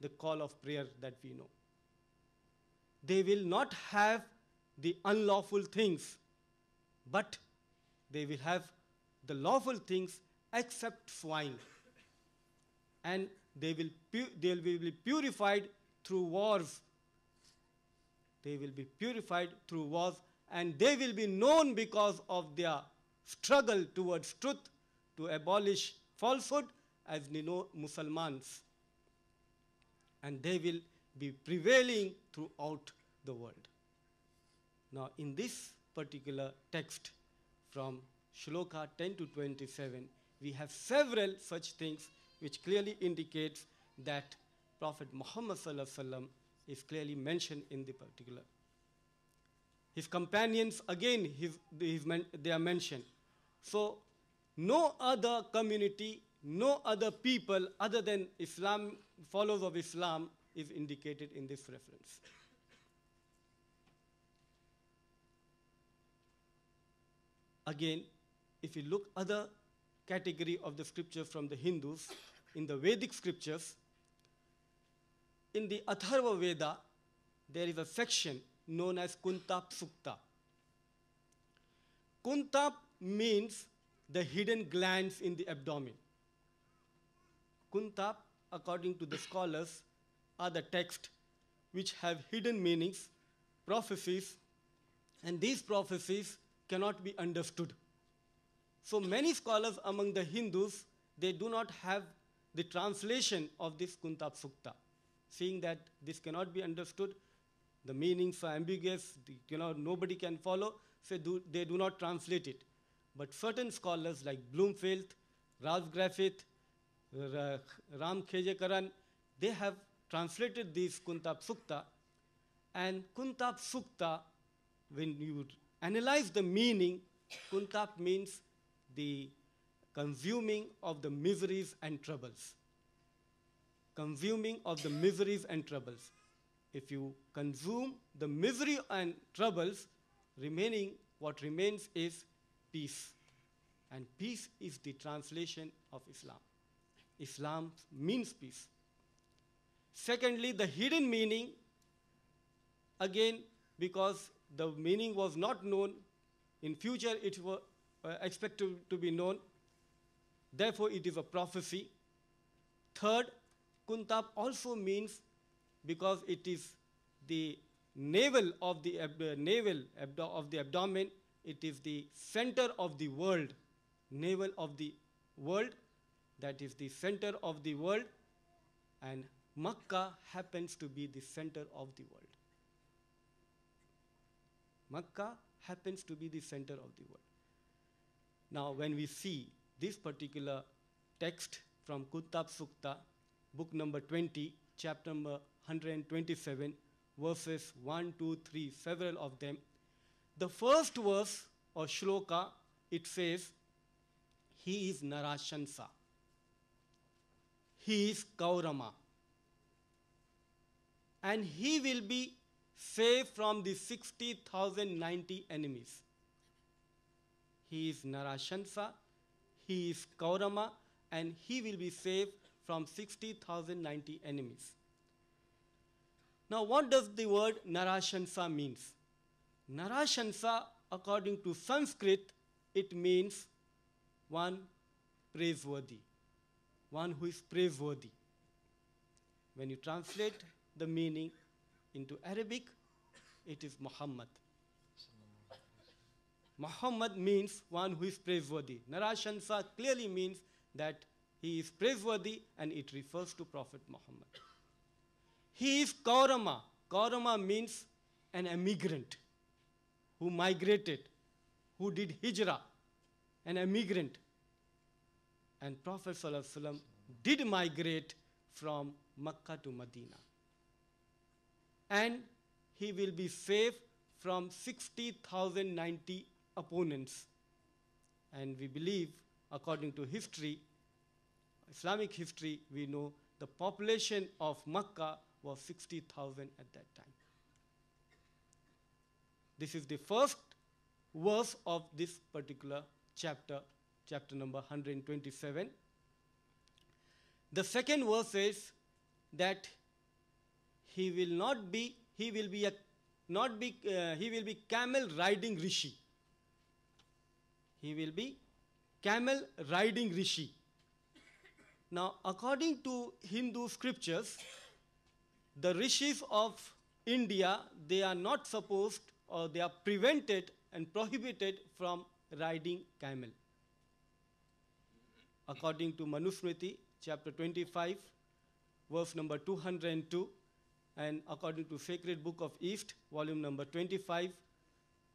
the call of prayer that we know. They will not have the unlawful things, but they will have the lawful things except swine. And they will, they will be purified through wars. They will be purified through wars, and they will be known because of their struggle towards truth to abolish falsehood as Nino Muslims and they will be prevailing throughout the world. Now, in this particular text from Shloka 10 to 27, we have several such things which clearly indicates that Prophet Muhammad is clearly mentioned in the particular. His companions, again, his, his men, they are mentioned. So, no other community, no other people other than Islam follows of Islam is indicated in this reference. Again, if you look other category of the scripture from the Hindus, in the Vedic scriptures, in the Atharva Veda, there is a section known as Kuntap Sukta. Kuntap means the hidden glands in the abdomen. Kuntap according to the scholars, are the texts which have hidden meanings, prophecies, and these prophecies cannot be understood. So many scholars among the Hindus, they do not have the translation of this Kuntap Sukta, seeing that this cannot be understood, the meanings are ambiguous, you know, nobody can follow, so do, they do not translate it. But certain scholars like Bloomfield, Ralph Griffith, Ram Khejekaran, they have translated these Kuntap Sukta. And Kuntap Sukta, when you analyze the meaning, Kuntap means the consuming of the miseries and troubles. Consuming of the miseries and troubles. If you consume the misery and troubles, remaining, what remains is peace. And peace is the translation of Islam. Islam means peace. Secondly, the hidden meaning, again, because the meaning was not known, in future it was uh, expected to be known, therefore it is a prophecy. Third, Kuntab also means because it is the navel of the uh, navel of the abdomen, it is the center of the world, navel of the world, that is the center of the world, and Makkah happens to be the center of the world. Makkah happens to be the center of the world. Now, when we see this particular text from Kutab Sukta, book number 20, chapter number 127, verses 1, 2, 3, several of them, the first verse or shloka, it says, He is Narashansa he is Kaurama. And he will be saved from the 60,090 enemies. He is Narashansa, he is Kaurama, and he will be saved from 60,090 enemies. Now, what does the word Narashansa means? Narashansa, according to Sanskrit, it means one praiseworthy one who is praiseworthy. When you translate the meaning into Arabic, it is Muhammad. Muhammad means one who is praiseworthy. Narashansa clearly means that he is praiseworthy and it refers to Prophet Muhammad. He is Kaurama. Kaurama means an emigrant who migrated, who did hijrah, an emigrant. And Prophet ﷺ did migrate from Mecca to Medina. And he will be safe from 60,090 opponents. And we believe, according to history, Islamic history, we know the population of Mecca was 60,000 at that time. This is the first verse of this particular chapter chapter number 127. The second verse says that he will not be, he will be a, not be, uh, he will be camel riding rishi. He will be camel riding rishi. Now, according to Hindu scriptures, the rishis of India, they are not supposed or they are prevented and prohibited from riding camel according to Manusmriti, chapter 25, verse number 202, and according to Sacred Book of East, volume number 25,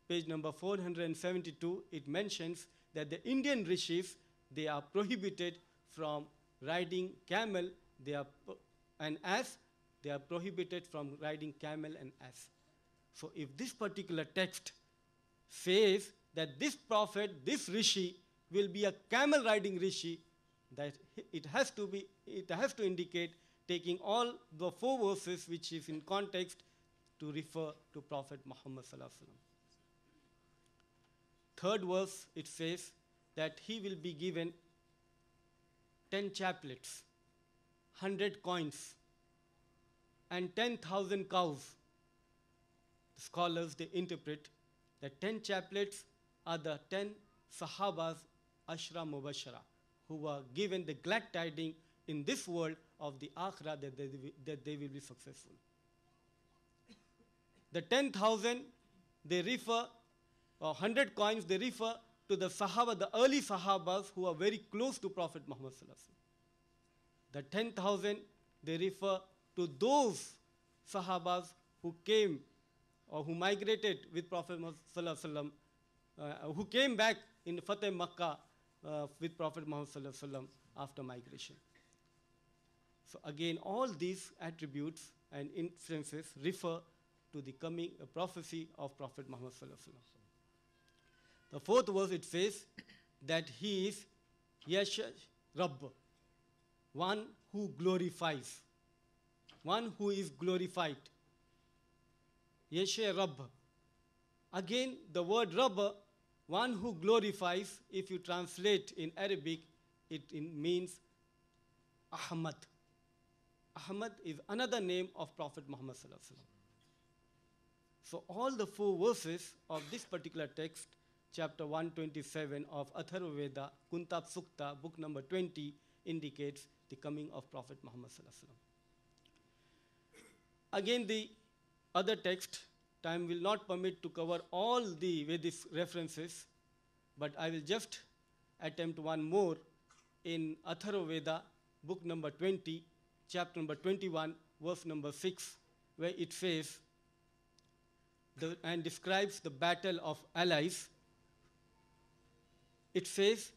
page number 472, it mentions that the Indian rishis, they are prohibited from riding camel, they are an ass, they are prohibited from riding camel and ass. So if this particular text says that this prophet, this rishi, will be a camel riding rishi, that it has to be, it has to indicate taking all the four verses which is in context to refer to Prophet Muhammad Third verse, it says that he will be given 10 chaplets, 100 coins, and 10,000 cows. The scholars, they interpret that 10 chaplets are the 10 Sahabas Ashra Mubashara, who were given the glad tidings in this world of the Akhira that they, that they will be successful. The 10,000, they refer, or 100 coins, they refer to the Sahaba, the early Sahabas who are very close to Prophet Muhammad Sallallahu The 10,000, they refer to those Sahabas who came or who migrated with Prophet Muhammad Sallallahu uh, who came back in Fateh Makkah uh, with Prophet Muhammad after migration. So again, all these attributes and inferences refer to the coming uh, prophecy of Prophet Muhammad The fourth verse, it says that he is Yash Rabb, one who glorifies, one who is glorified. Yash Rabb. Again, the word Rabb one who glorifies, if you translate in Arabic, it means Ahmad. Ahmad is another name of Prophet Muhammad. So, all the four verses of this particular text, chapter 127 of Atharvaveda, Kuntab Sukta, book number 20, indicates the coming of Prophet Muhammad. Again, the other text, Time will not permit to cover all the Vedic references, but I will just attempt one more in Atharvaveda, book number 20, chapter number 21, verse number 6, where it says, the, and describes the battle of allies. It says,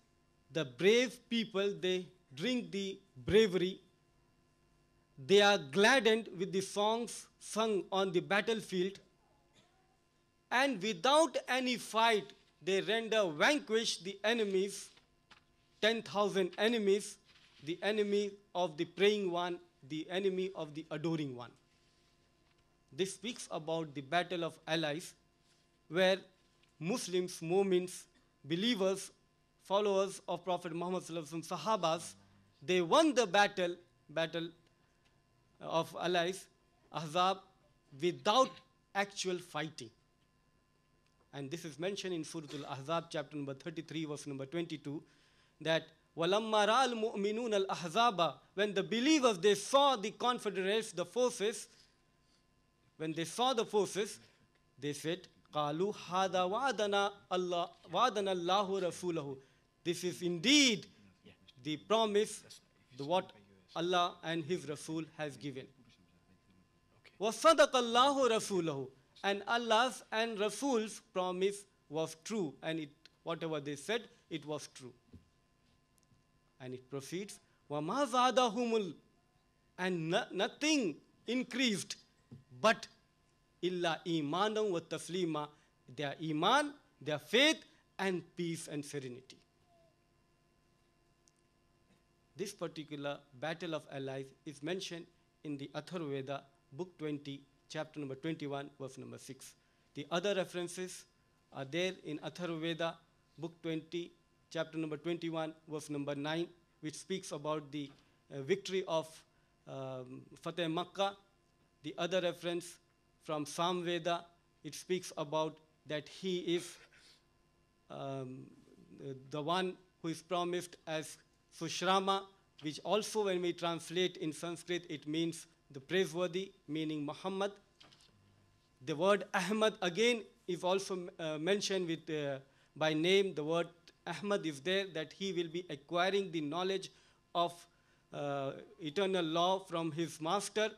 the brave people, they drink the bravery. They are gladdened with the songs sung on the battlefield and without any fight, they render vanquish the enemies, 10,000 enemies, the enemy of the praying one, the enemy of the adoring one. This speaks about the battle of allies, where Muslims, Mu'mins, believers, followers of Prophet Muhammad Sahabas, they won the battle, battle of allies, Ahzab, without actual fighting and this is mentioned in Surah Al-Ahzab, chapter number 33, verse number 22, that وَلَمَّا رَأَى الْمُؤْمِنُونَ الْأَحْزَابَ When the believers, they saw the confederates, the forces, when they saw the forces, they said, قَالُوا هَذَا وَعَدَنَا اللَّهُ رَسُولَهُ This is indeed the promise, the what Allah and His Rasul has given. وَصَدَقَ اللَّهُ رَسُولَهُ and Allah's and Rasul's promise was true, and it, whatever they said, it was true. And it proceeds, وَمَا زَادَهُمُ And no, nothing increased, but illa imanam wa their iman, their faith, and peace and serenity. This particular battle of allies is mentioned in the Atharveda, book 20, chapter number 21, verse number 6. The other references are there in Atharvaveda, book 20, chapter number 21, verse number 9, which speaks about the uh, victory of um, Fateh Makkah. The other reference from Samveda, it speaks about that he is um, the one who is promised as Sushrama, which also when we translate in Sanskrit, it means the praiseworthy, meaning Muhammad. The word Ahmad again is also uh, mentioned with, uh, by name. The word Ahmad is there that he will be acquiring the knowledge of uh, eternal law from his master.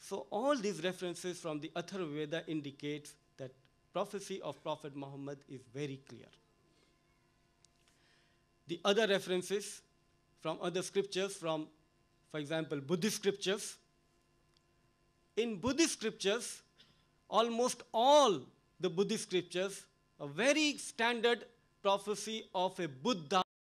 So all these references from the Veda indicates that prophecy of Prophet Muhammad is very clear. The other references from other scriptures from for example, Buddhist scriptures. In Buddhist scriptures, almost all the Buddhist scriptures, a very standard prophecy of a Buddha